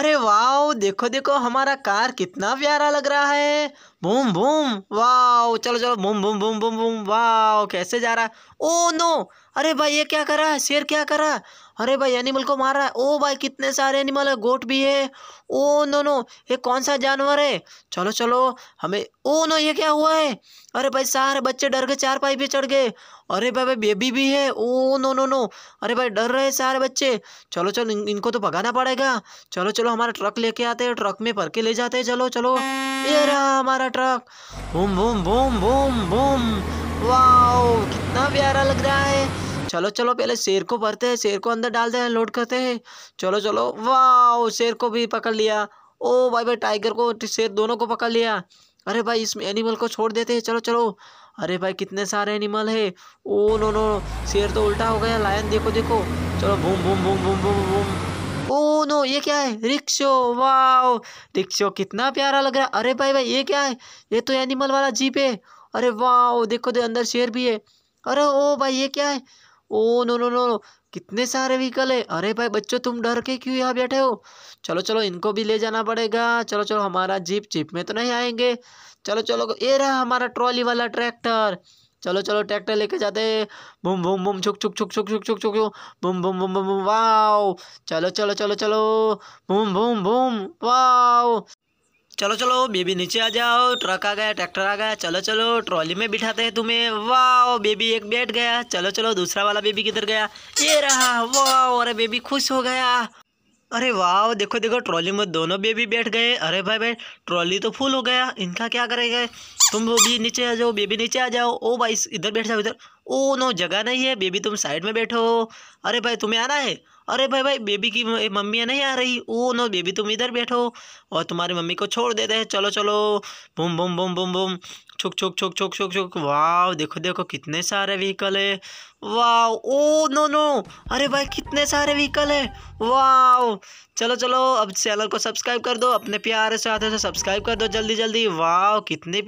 अरे वाओ देखो देखो हमारा कार कितना प्यारा लग रहा है बूम बूम वाओ चलो चलो boom boom boom boom boom wow कैसे जा रहा है ओ नो अरे भाई ये क्या करा शेर क्या करा अरे भाई एनिमल को मार रहा है ओ भाई कितने सारे एनिमल है गोट भी है ओ नो नो ये कौन सा जानवर है चलो चलो हमें ओ नो ये क्या हुआ है अरे भाई सारे बच्चे डर के चार पाई भी चढ़ गए अरे भाई भाई बेबी भी है ओ नो नो नो अरे भाई डर रहे सारे बच्चे चलो चलो इन, इनको तो भगाना पड़ेगा चलो चलो हमारा ट्रक लेके आते हैं ट्रक में भर के ले जाते हैं चलो चलो ये रहा हमारा truck boom boom boom boom boom वाह कितना प्यारा लग रहा है चलो चलो पहले शेर को भरते हैं शेर को अंदर डालते हैं लोड करते हैं चलो चलो वाह शेर को भी पकड़ लिया ओ भाई भाई टाइगर को शेर दोनों को पकड़ लिया अरे भाई इस एनिमल को छोड़ देते हैं चलो चलो अरे भाई कितने सारे एनिमल है ओ नो नो शेर तो उल्टा हो गया लायन देखो देखो चलो भूम भूम भूम भूम भूम भूम ओ नो ये क्या है रिक्शो वाओ रिक्शो कितना प्यारा लग रहा है अरे भाई भाई ये क्या है ये तो एनिमल वाला जीप है अरे वाओ देखो दे अंदर शेर भी है अरे ओ भाई ये क्या है ओ नो नो नो कितने सारे व्हीकल है अरे भाई बच्चों तुम डर के क्यों यहाँ बैठे हो चलो चलो इनको भी ले जाना पड़ेगा चलो चलो हमारा जीप जीप में तो नहीं आएंगे चलो चलो ये रहा हमारा ट्रॉली वाला ट्रैक्टर चलो चलो ट्रैक्टर लेके जाते बुम बुम बुम छुक छुक छुक छुक छुक छुक छुक बुम बुम बुम बुम बुम वाओ चलो चलो चलो चलो बुम बुम बुम वाओ चलो चलो बेबी नीचे आ जाओ ट्रक आ गया ट्रैक्टर आ गया चलो चलो ट्रॉली में बिठाते हैं तुम्हें वाह बेबी एक बैठ गया चलो चलो दूसरा वाला बेबी किधर गया ये रहा वाह अरे बेबी खुश हो गया अरे वाह देखो देखो ट्रॉली में दोनों बेबी बैठ गए अरे भाई भाई ट्रॉली तो फुल हो गया इनका क्या करेगा तुम वो भी नीचे आ जाओ बेबी नीचे आ जाओ ओ भाई इधर बैठ जाओ इधर ओ नो जगह नहीं है बेबी तुम साइड में बैठो अरे भाई तुम्हें आना है अरे भाई भाई बेबी की मम्मी नहीं आ रही ओ नो बेबी तुम इधर बैठो और तुम्हारी मम्मी को छोड़ देते हैं चलो चलो बुम बुम बुम बुम बुम छुक छुक छुक छुक छुक छुक वाह देखो देखो कितने सारे व्हीकल है वाह ओ नो नो अरे भाई कितने सारे व्हीकल है वाह चलो चलो अब चैनल को सब्सक्राइब कर दो अपने प्यारे साथ से सब्सक्राइब कर दो जल्दी जल्दी वाह कितने